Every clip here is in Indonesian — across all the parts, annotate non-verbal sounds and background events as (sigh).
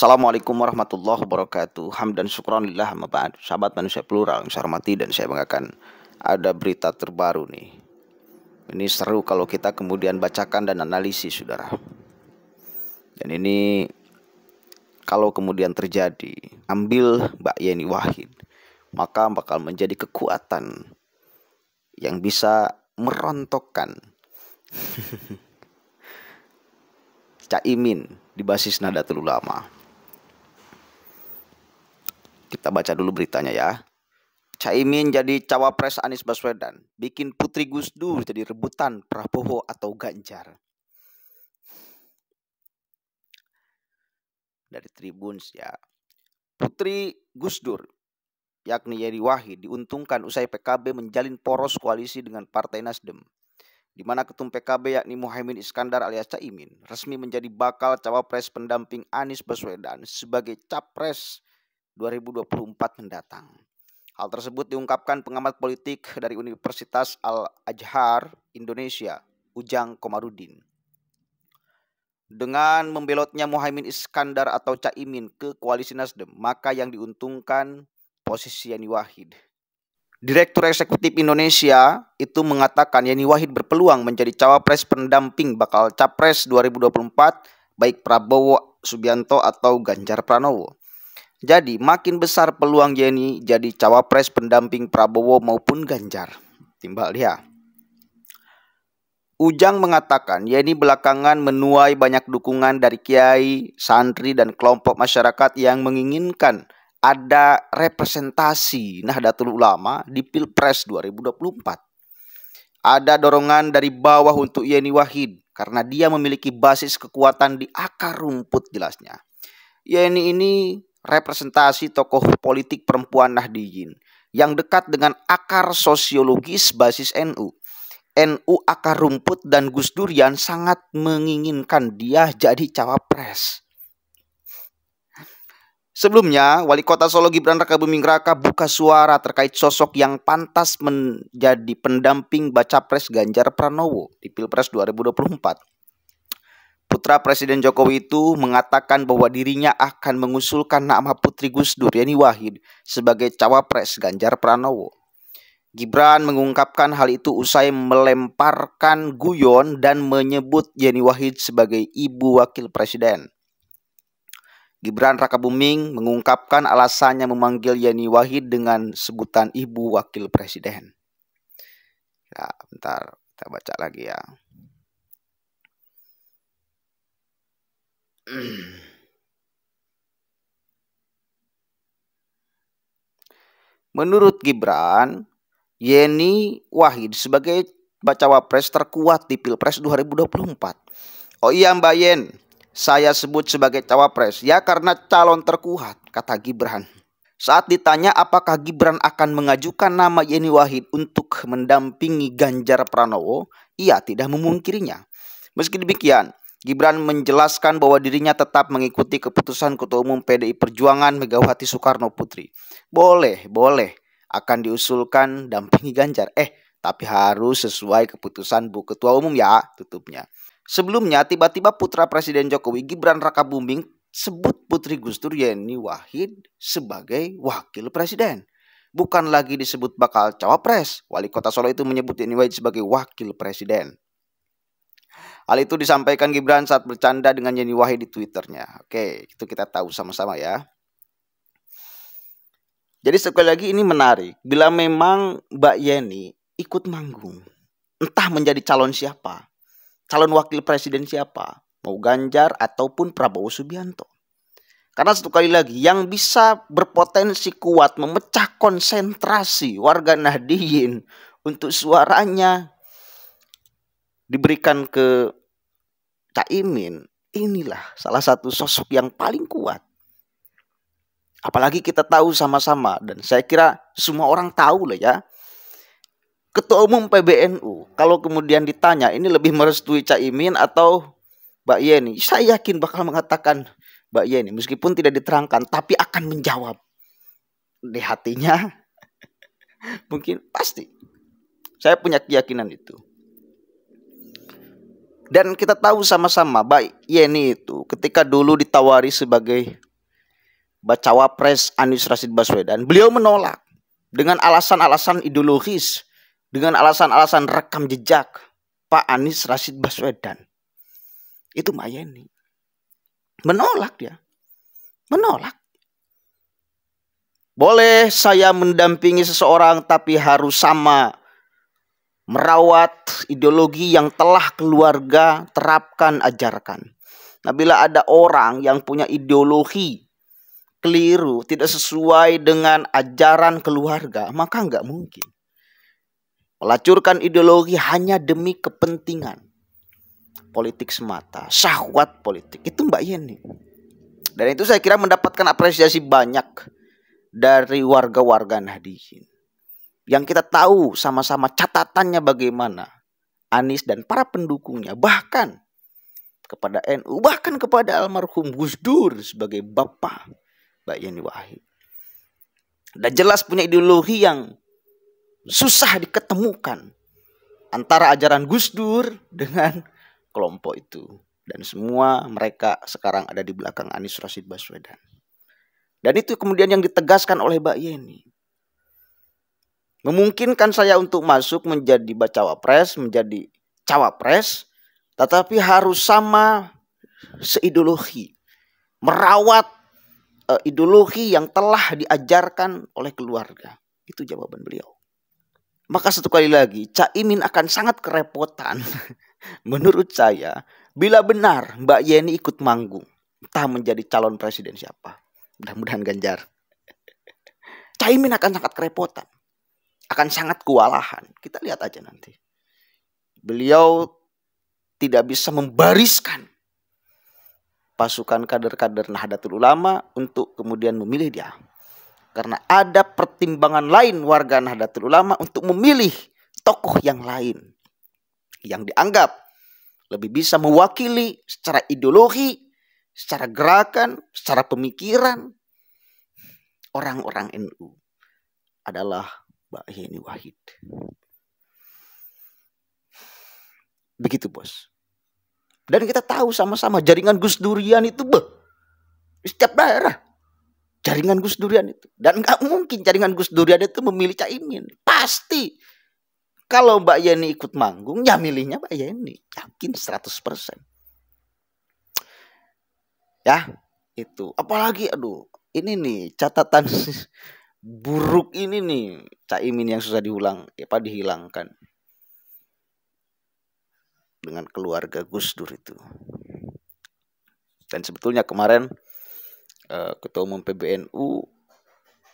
Assalamualaikum warahmatullahi wabarakatuh Hamdan syukron lillah Sahabat manusia plural yang saya hormati dan saya banggakan Ada berita terbaru nih Ini seru kalau kita kemudian bacakan dan analisis saudara Dan ini Kalau kemudian terjadi Ambil Mbak Yeni Wahid Maka bakal menjadi kekuatan Yang bisa merontokkan (laughs) Caimin di basis nada terlalu Ulama. Kita baca dulu beritanya ya. Caimin jadi cawapres Anies Baswedan. Bikin Putri Gus Dur jadi rebutan Prabowo atau Ganjar. Dari tribun ya. Putri Gus Dur yakni Yeri Wahid diuntungkan usai PKB menjalin poros koalisi dengan Partai Nasdem di mana ketum PKB yakni Muhaimin Iskandar alias Caimin resmi menjadi bakal cawapres pendamping Anies Baswedan sebagai capres 2024 mendatang. Hal tersebut diungkapkan pengamat politik dari Universitas Al-Azhar, Indonesia, Ujang Komarudin. Dengan membelotnya Muhaimin Iskandar atau Caimin ke koalisi Nasdem, maka yang diuntungkan posisi Yani Wahid. Direktur Eksekutif Indonesia itu mengatakan Yani Wahid berpeluang menjadi cawapres pendamping bakal capres 2024 baik Prabowo Subianto atau Ganjar Pranowo. Jadi makin besar peluang Yeni jadi cawapres pendamping Prabowo maupun Ganjar. Timbal dia. Ujang mengatakan Yeni belakangan menuai banyak dukungan dari kiai, santri, dan kelompok masyarakat yang menginginkan ada representasi Nahdlatul Ulama di Pilpres 2024. Ada dorongan dari bawah untuk Yeni Wahid karena dia memiliki basis kekuatan di akar rumput jelasnya. Yeni ini representasi tokoh politik perempuan Nahdijin yang dekat dengan akar sosiologis basis NU. NU akar rumput dan Gus Durian sangat menginginkan dia jadi cawapres. Sebelumnya, Wali Kota Solo Gibran Raka Buming Raka buka suara terkait sosok yang pantas menjadi pendamping baca pres Ganjar Pranowo di Pilpres 2024. Putra Presiden Jokowi itu mengatakan bahwa dirinya akan mengusulkan nama Putri Gus Dur Yani Wahid sebagai cawapres Ganjar Pranowo. Gibran mengungkapkan hal itu usai melemparkan guyon dan menyebut Yeni Wahid sebagai ibu wakil presiden. Gibran Rakabuming mengungkapkan alasannya memanggil Yeni Wahid dengan sebutan ibu wakil presiden. Ya, bentar, kita baca lagi ya. Menurut Gibran, Yeni Wahid sebagai bacawa pres terkuat di Pilpres 2024. Oh iya Mbak Yen, saya sebut sebagai cawapres ya karena calon terkuat, kata Gibran. Saat ditanya apakah Gibran akan mengajukan nama Yeni Wahid untuk mendampingi Ganjar Pranowo, ia tidak memungkirinya. Meski demikian, Gibran menjelaskan bahwa dirinya tetap mengikuti keputusan Ketua Umum PDI Perjuangan Megawati Soekarno Putri. Boleh, boleh akan diusulkan dampingi Ganjar. Eh, tapi harus sesuai keputusan Bu Ketua Umum ya, tutupnya. Sebelumnya, tiba-tiba putra Presiden Jokowi Gibran Rakabuming sebut Putri Gustur Yeni Wahid sebagai wakil presiden. Bukan lagi disebut bakal cawapres. Wali kota Solo itu menyebut Yeni Wahid sebagai wakil presiden. Hal itu disampaikan Gibran saat bercanda dengan Yeni Wahid di Twitternya. Oke, itu kita tahu sama-sama ya. Jadi sekali lagi ini menarik. Bila memang Mbak Yeni ikut manggung, entah menjadi calon siapa, calon wakil presiden siapa, mau Ganjar ataupun Prabowo Subianto. Karena satu kali lagi yang bisa berpotensi kuat memecah konsentrasi warga Nahdiyin untuk suaranya diberikan ke Caimin inilah salah satu sosok yang paling kuat. Apalagi kita tahu sama-sama dan saya kira semua orang tahu lah ya. Ketua Umum PBNU kalau kemudian ditanya ini lebih merestui Caimin atau Mbak Yeni, saya yakin bakal mengatakan Mbak Yeni meskipun tidak diterangkan tapi akan menjawab di hatinya (laughs) mungkin pasti. Saya punya keyakinan itu. Dan kita tahu sama-sama Mbak Yeni iya, itu ketika dulu ditawari sebagai bacawa pres Anies Rashid Baswedan, beliau menolak dengan alasan-alasan ideologis, dengan alasan-alasan rekam jejak Pak Anies Rashid Baswedan. Itu Mbak Yeni. Menolak dia. Menolak. Boleh saya mendampingi seseorang tapi harus sama merawat ideologi yang telah keluarga terapkan ajarkan. Nah, bila ada orang yang punya ideologi keliru, tidak sesuai dengan ajaran keluarga, maka nggak mungkin. Melacurkan ideologi hanya demi kepentingan politik semata, syahwat politik. Itu Mbak Yeni. Dan itu saya kira mendapatkan apresiasi banyak dari warga-warga Nahdiyin yang kita tahu sama-sama catatannya bagaimana Anies dan para pendukungnya bahkan kepada NU bahkan kepada almarhum Gus Dur sebagai bapak Mbak Yeni Wahid dan jelas punya ideologi yang susah diketemukan antara ajaran Gus Dur dengan kelompok itu dan semua mereka sekarang ada di belakang Anies Rashid Baswedan dan itu kemudian yang ditegaskan oleh Mbak Yeni memungkinkan saya untuk masuk menjadi bacawa pres, menjadi cawapres, tetapi harus sama seideologi, merawat uh, ideologi yang telah diajarkan oleh keluarga. Itu jawaban beliau. Maka satu kali lagi, Caimin akan sangat kerepotan (laughs) menurut saya bila benar Mbak Yeni ikut manggung entah menjadi calon presiden siapa. Mudah-mudahan Ganjar. (laughs) Caimin akan sangat kerepotan akan sangat kewalahan. Kita lihat aja nanti. Beliau tidak bisa membariskan pasukan kader-kader Nahdlatul Ulama untuk kemudian memilih dia. Karena ada pertimbangan lain warga Nahdlatul Ulama untuk memilih tokoh yang lain yang dianggap lebih bisa mewakili secara ideologi, secara gerakan, secara pemikiran orang-orang NU adalah Mbak Yeni Wahid. Begitu bos. Dan kita tahu sama-sama jaringan Gus Durian itu beh. Di setiap daerah. Jaringan Gus Durian itu. Dan nggak mungkin jaringan Gus Durian itu memilih Caimin. Pasti. Kalau Mbak Yeni ikut manggung, ya milihnya Mbak Yeni. Yakin 100%. Ya, itu. Apalagi, aduh. Ini nih catatan (laughs) buruk ini nih caimin yang susah diulang apa dihilangkan dengan keluarga Gus Dur itu dan sebetulnya kemarin eh, ketua umum PBNU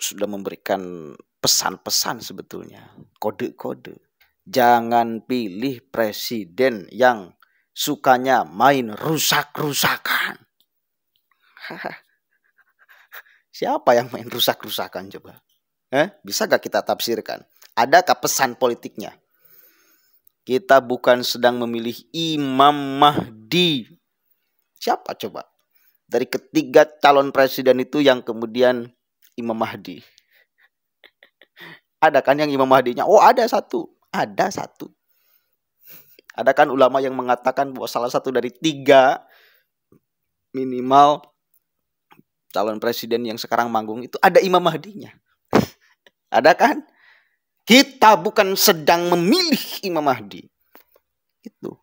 sudah memberikan pesan-pesan sebetulnya kode-kode jangan pilih presiden yang sukanya main rusak-rusakan (laughs) Siapa yang main rusak-rusakan coba? Eh, bisa gak kita tafsirkan? Adakah pesan politiknya? Kita bukan sedang memilih Imam Mahdi. Siapa coba? Dari ketiga calon presiden itu yang kemudian Imam Mahdi. Ada kan yang Imam Mahdinya? Oh ada satu. Ada satu. Ada kan ulama yang mengatakan bahwa salah satu dari tiga minimal calon presiden yang sekarang manggung itu ada Imam Mahdinya. (laughs) ada kan? Kita bukan sedang memilih Imam Mahdi. Itu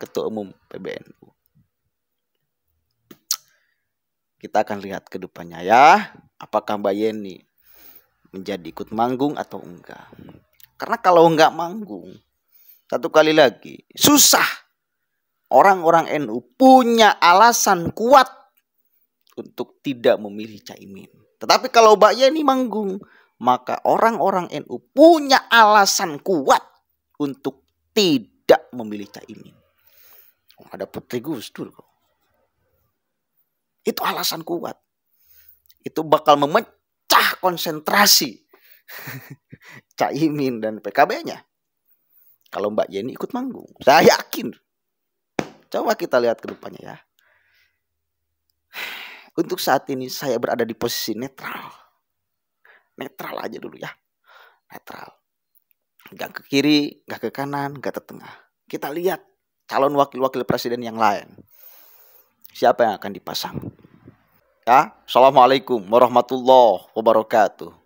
ketua umum PBNU. Kita akan lihat ke depannya ya, apakah Mbak Yeni menjadi ikut manggung atau enggak. Karena kalau enggak manggung, satu kali lagi susah orang-orang NU punya alasan kuat untuk tidak memilih Caimin. Tetapi kalau Mbak Yeni manggung, maka orang-orang NU punya alasan kuat untuk tidak memilih Caimin. Oh, ada Putri Gus kok. Itu alasan kuat. Itu bakal memecah konsentrasi (laughs) Caimin dan PKB-nya. Kalau Mbak Yeni ikut manggung. Saya yakin. Coba kita lihat ke depannya ya. Untuk saat ini saya berada di posisi netral. Netral aja dulu ya. Netral. Gak ke kiri, gak ke kanan, gak ke tengah. Kita lihat calon wakil-wakil presiden yang lain. Siapa yang akan dipasang? Ya, Assalamualaikum warahmatullahi wabarakatuh.